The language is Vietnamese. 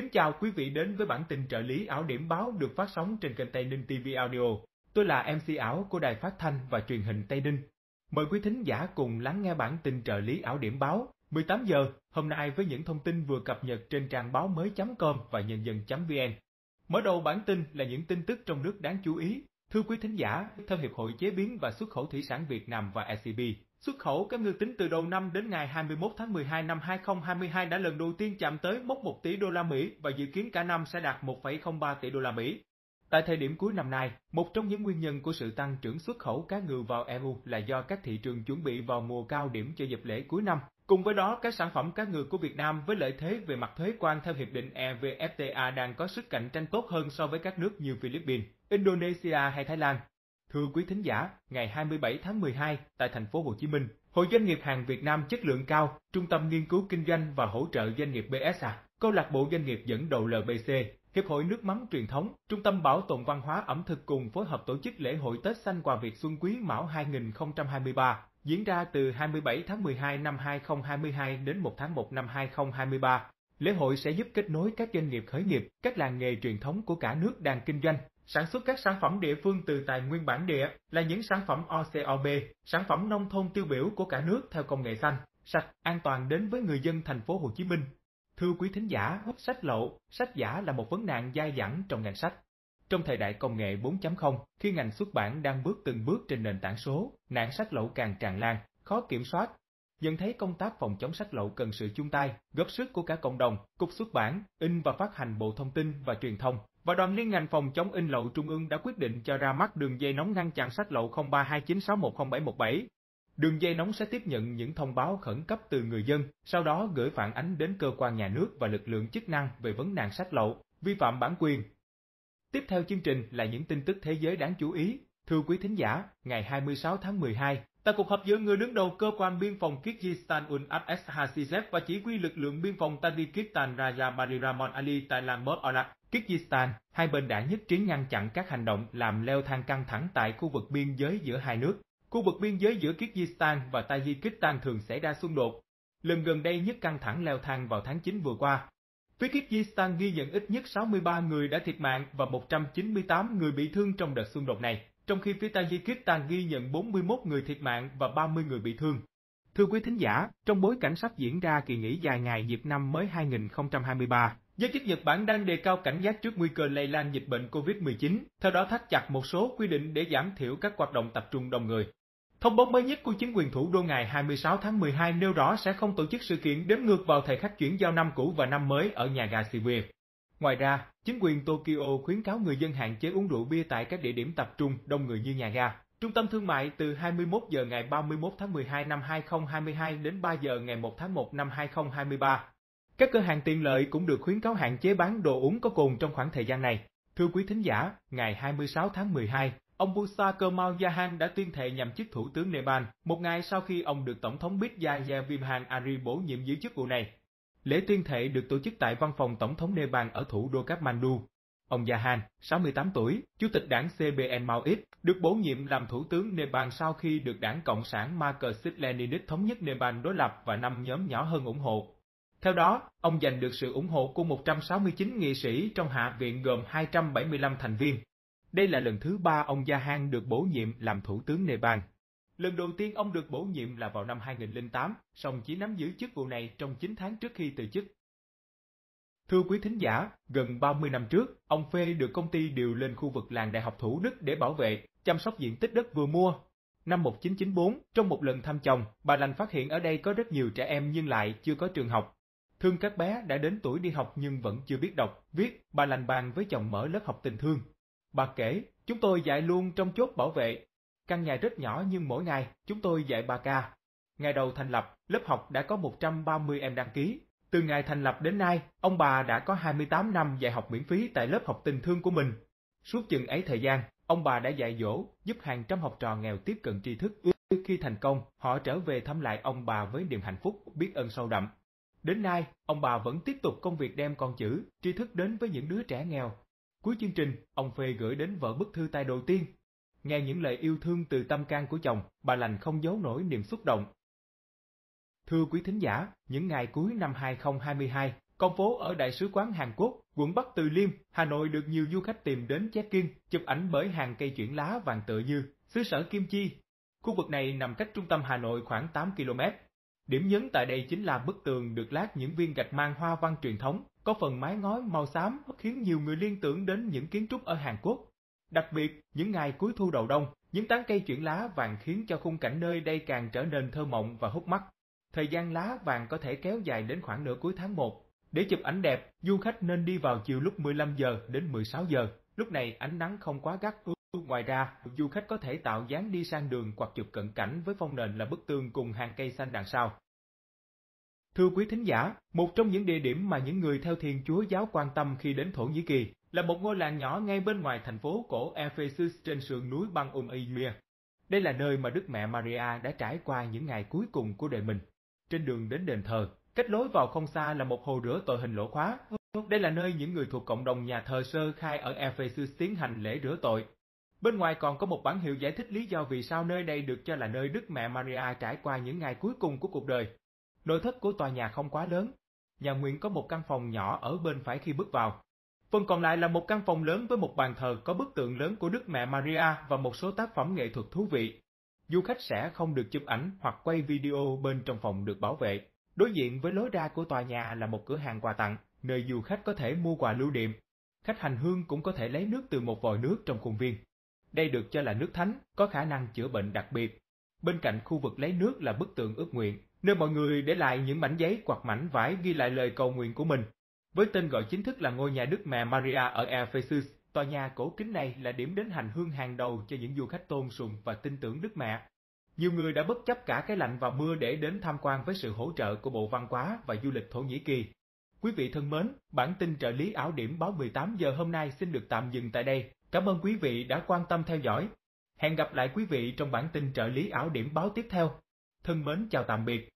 Kính chào quý vị đến với bản tin trợ lý ảo điểm báo được phát sóng trên kênh Tây Ninh TV Audio. Tôi là MC ảo của Đài Phát Thanh và Truyền hình Tây Ninh. Mời quý thính giả cùng lắng nghe bản tin trợ lý ảo điểm báo 18 giờ hôm nay với những thông tin vừa cập nhật trên trang báo mới.com và nhân dân.vn. Mở đầu bản tin là những tin tức trong nước đáng chú ý. Thưa quý thính giả, theo Hiệp hội Chế biến và Xuất khẩu Thủy sản Việt Nam và ECB, Xuất khẩu kém ngư tính từ đầu năm đến ngày 21 tháng 12 năm 2022 đã lần đầu tiên chạm tới mốc 1 tỷ đô la Mỹ và dự kiến cả năm sẽ đạt 1,03 tỷ đô la Mỹ. Tại thời điểm cuối năm nay, một trong những nguyên nhân của sự tăng trưởng xuất khẩu cá ngừ vào EU là do các thị trường chuẩn bị vào mùa cao điểm cho dịp lễ cuối năm. Cùng với đó, các sản phẩm cá ngừ của Việt Nam với lợi thế về mặt thuế quan theo hiệp định EVFTA đang có sức cạnh tranh tốt hơn so với các nước như Philippines, Indonesia hay Thái Lan. Thưa quý thính giả, ngày 27 tháng 12 tại thành phố Hồ Chí Minh, Hội Doanh nghiệp hàng Việt Nam chất lượng cao, Trung tâm nghiên cứu kinh doanh và hỗ trợ doanh nghiệp BSA, Câu lạc bộ doanh nghiệp dẫn đầu LBC, Hiệp hội nước mắm truyền thống, Trung tâm bảo tồn văn hóa ẩm thực cùng phối hợp tổ chức lễ hội Tết xanh quà Việt Xuân Quý Mão 2023 diễn ra từ 27 tháng 12 năm 2022 đến 1 tháng 1 năm 2023. Lễ hội sẽ giúp kết nối các doanh nghiệp khởi nghiệp, các làng nghề truyền thống của cả nước đang kinh doanh, sản xuất các sản phẩm địa phương từ tài nguyên bản địa là những sản phẩm OCOB, sản phẩm nông thôn tiêu biểu của cả nước theo công nghệ xanh, sạch, an toàn đến với người dân thành phố Hồ Chí Minh. Thưa quý thính giả, sách lậu, sách giả là một vấn nạn dai dẳng trong ngành sách. Trong thời đại công nghệ 4.0, khi ngành xuất bản đang bước từng bước trên nền tảng số, nạn sách lậu càng tràn lan, khó kiểm soát. Nhận thấy công tác phòng chống sách lậu cần sự chung tay, góp sức của cả cộng đồng, Cục xuất bản, in và phát hành Bộ Thông tin và Truyền thông và đoàn liên ngành phòng chống in lậu Trung ương đã quyết định cho ra mắt đường dây nóng ngăn chặn sách lậu 0329610717. Đường dây nóng sẽ tiếp nhận những thông báo khẩn cấp từ người dân, sau đó gửi phản ánh đến cơ quan nhà nước và lực lượng chức năng về vấn nạn sách lậu, vi phạm bản quyền. Tiếp theo chương trình là những tin tức thế giới đáng chú ý. Thưa quý thính giả, ngày 26 tháng 12, Tại cuộc họp giữa người đứng đầu cơ quan biên phòng Kyrgyzstan Un Abs và chỉ huy lực lượng biên phòng Tajikistan Raja Mariramon Ali tại làng Mốt Orak, Kyrgyzstan, hai bên đã nhất trí ngăn chặn các hành động làm leo thang căng thẳng tại khu vực biên giới giữa hai nước. Khu vực biên giới giữa Kyrgyzstan và Tajikistan thường xảy ra xung đột. Lần gần đây nhất căng thẳng leo thang vào tháng 9 vừa qua. Phía Kyrgyzstan ghi nhận ít nhất 63 người đã thiệt mạng và 198 người bị thương trong đợt xung đột này, trong khi phía Tajikistan ghi nhận 41 người thiệt mạng và 30 người bị thương. Thưa quý thính giả, trong bối cảnh sắp diễn ra kỳ nghỉ dài ngày dịp năm mới 2023, Giới chức Nhật Bản đang đề cao cảnh giác trước nguy cơ lây lan dịch bệnh COVID-19, theo đó thắt chặt một số quy định để giảm thiểu các hoạt động tập trung đông người. Thông báo mới nhất của chính quyền thủ đô ngày 26 tháng 12 nêu rõ sẽ không tổ chức sự kiện đếm ngược vào thời khắc chuyển giao năm cũ và năm mới ở nhà ga Shibuya. Ngoài ra, chính quyền Tokyo khuyến cáo người dân hạn chế uống rượu bia tại các địa điểm tập trung đông người như nhà ga, trung tâm thương mại từ 21 giờ ngày 31 tháng 12 năm 2022 đến 3 giờ ngày 1 tháng 1 năm 2023, các cửa hàng tiện lợi cũng được khuyến cáo hạn chế bán đồ uống có cồn trong khoảng thời gian này. Thưa quý thính giả, ngày 26 tháng 12, ông Busa Kemal Jahan đã tuyên thệ nhậm chức thủ tướng Nepal, một ngày sau khi ông được Tổng thống Bidya Vimhan Ari bổ nhiệm giữ chức vụ này. Lễ tuyên thệ được tổ chức tại văn phòng Tổng thống Nepal ở thủ đô Kathmandu. Ông Jahan, 68 tuổi, Chủ tịch đảng CBN Maoist, được bổ nhiệm làm Thủ tướng Nepal sau khi được đảng Cộng sản Marxist-Leninist thống nhất Nepal đối lập và năm nhóm nhỏ hơn ủng hộ. Theo đó, ông giành được sự ủng hộ của 169 nghị sĩ trong Hạ viện gồm 275 thành viên. Đây là lần thứ ba ông gia hang được bổ nhiệm làm thủ tướng Nepal. Lần đầu tiên ông được bổ nhiệm là vào năm 2008, song chỉ nắm giữ chức vụ này trong 9 tháng trước khi từ chức. Thưa quý thính giả, gần 30 năm trước, ông Phê được công ty điều lên khu vực làng Đại học Thủ Đức để bảo vệ, chăm sóc diện tích đất vừa mua. Năm 1994, trong một lần thăm chồng, bà lành phát hiện ở đây có rất nhiều trẻ em nhưng lại chưa có trường học, Thương các bé đã đến tuổi đi học nhưng vẫn chưa biết đọc, viết, bà lành bàn với chồng mở lớp học tình thương. Bà kể, chúng tôi dạy luôn trong chốt bảo vệ. Căn nhà rất nhỏ nhưng mỗi ngày chúng tôi dạy bà ca. Ngày đầu thành lập, lớp học đã có 130 em đăng ký. Từ ngày thành lập đến nay, ông bà đã có 28 năm dạy học miễn phí tại lớp học tình thương của mình. Suốt chừng ấy thời gian, ông bà đã dạy dỗ, giúp hàng trăm học trò nghèo tiếp cận tri thức. Khi thành công, họ trở về thăm lại ông bà với niềm hạnh phúc, biết ơn sâu đậm. Đến nay, ông bà vẫn tiếp tục công việc đem con chữ, tri thức đến với những đứa trẻ nghèo. Cuối chương trình, ông Phê gửi đến vợ bức thư tay đầu tiên. Nghe những lời yêu thương từ tâm can của chồng, bà lành không giấu nổi niềm xúc động. Thưa quý thính giả, những ngày cuối năm 2022, con phố ở Đại sứ quán Hàn Quốc, quận Bắc Từ Liêm, Hà Nội được nhiều du khách tìm đến chép in chụp ảnh bởi hàng cây chuyển lá vàng tựa như, xứ sở kim chi. Khu vực này nằm cách trung tâm Hà Nội khoảng 8 km, Điểm nhấn tại đây chính là bức tường được lát những viên gạch mang hoa văn truyền thống, có phần mái ngói màu xám khiến nhiều người liên tưởng đến những kiến trúc ở Hàn Quốc. Đặc biệt, những ngày cuối thu đầu đông, những tán cây chuyển lá vàng khiến cho khung cảnh nơi đây càng trở nên thơ mộng và hút mắt. Thời gian lá vàng có thể kéo dài đến khoảng nửa cuối tháng 1. Để chụp ảnh đẹp, du khách nên đi vào chiều lúc 15 giờ đến 16 giờ. Lúc này ánh nắng không quá gắt Ngoài ra, du khách có thể tạo dáng đi sang đường hoặc chụp cận cảnh với phong nền là bức tường cùng hàng cây xanh đằng sau. Thưa quý thính giả, một trong những địa điểm mà những người theo Thiên Chúa giáo quan tâm khi đến Thổ Nhĩ Kỳ là một ngôi làng nhỏ ngay bên ngoài thành phố cổ Ephesus trên sườn núi băng Um Iyia. Đây là nơi mà Đức Mẹ Maria đã trải qua những ngày cuối cùng của đời mình. Trên đường đến đền thờ, cách lối vào không xa là một hồ rửa tội hình lỗ khóa. Đây là nơi những người thuộc cộng đồng nhà thờ sơ khai ở Ephesus tiến hành lễ rửa tội, Bên ngoài còn có một bản hiệu giải thích lý do vì sao nơi đây được cho là nơi Đức Mẹ Maria trải qua những ngày cuối cùng của cuộc đời. Nội thất của tòa nhà không quá lớn. Nhà nguyện có một căn phòng nhỏ ở bên phải khi bước vào. Phần còn lại là một căn phòng lớn với một bàn thờ có bức tượng lớn của Đức Mẹ Maria và một số tác phẩm nghệ thuật thú vị. Du khách sẽ không được chụp ảnh hoặc quay video bên trong phòng được bảo vệ. Đối diện với lối ra của tòa nhà là một cửa hàng quà tặng, nơi du khách có thể mua quà lưu niệm. Khách hành hương cũng có thể lấy nước từ một vòi nước trong khuôn viên. Đây được cho là nước thánh, có khả năng chữa bệnh đặc biệt. Bên cạnh khu vực lấy nước là bức tượng ước nguyện, nơi mọi người để lại những mảnh giấy hoặc mảnh vải ghi lại lời cầu nguyện của mình. Với tên gọi chính thức là ngôi nhà Đức Mẹ Maria ở Ephesus, tòa nhà cổ kính này là điểm đến hành hương hàng đầu cho những du khách tôn sùng và tin tưởng Đức Mẹ. Nhiều người đã bất chấp cả cái lạnh và mưa để đến tham quan với sự hỗ trợ của Bộ Văn hóa và Du lịch Thổ Nhĩ Kỳ. Quý vị thân mến, bản tin trợ lý ảo điểm báo 18 giờ hôm nay xin được tạm dừng tại đây. Cảm ơn quý vị đã quan tâm theo dõi. Hẹn gặp lại quý vị trong bản tin trợ lý ảo điểm báo tiếp theo. Thân mến chào tạm biệt.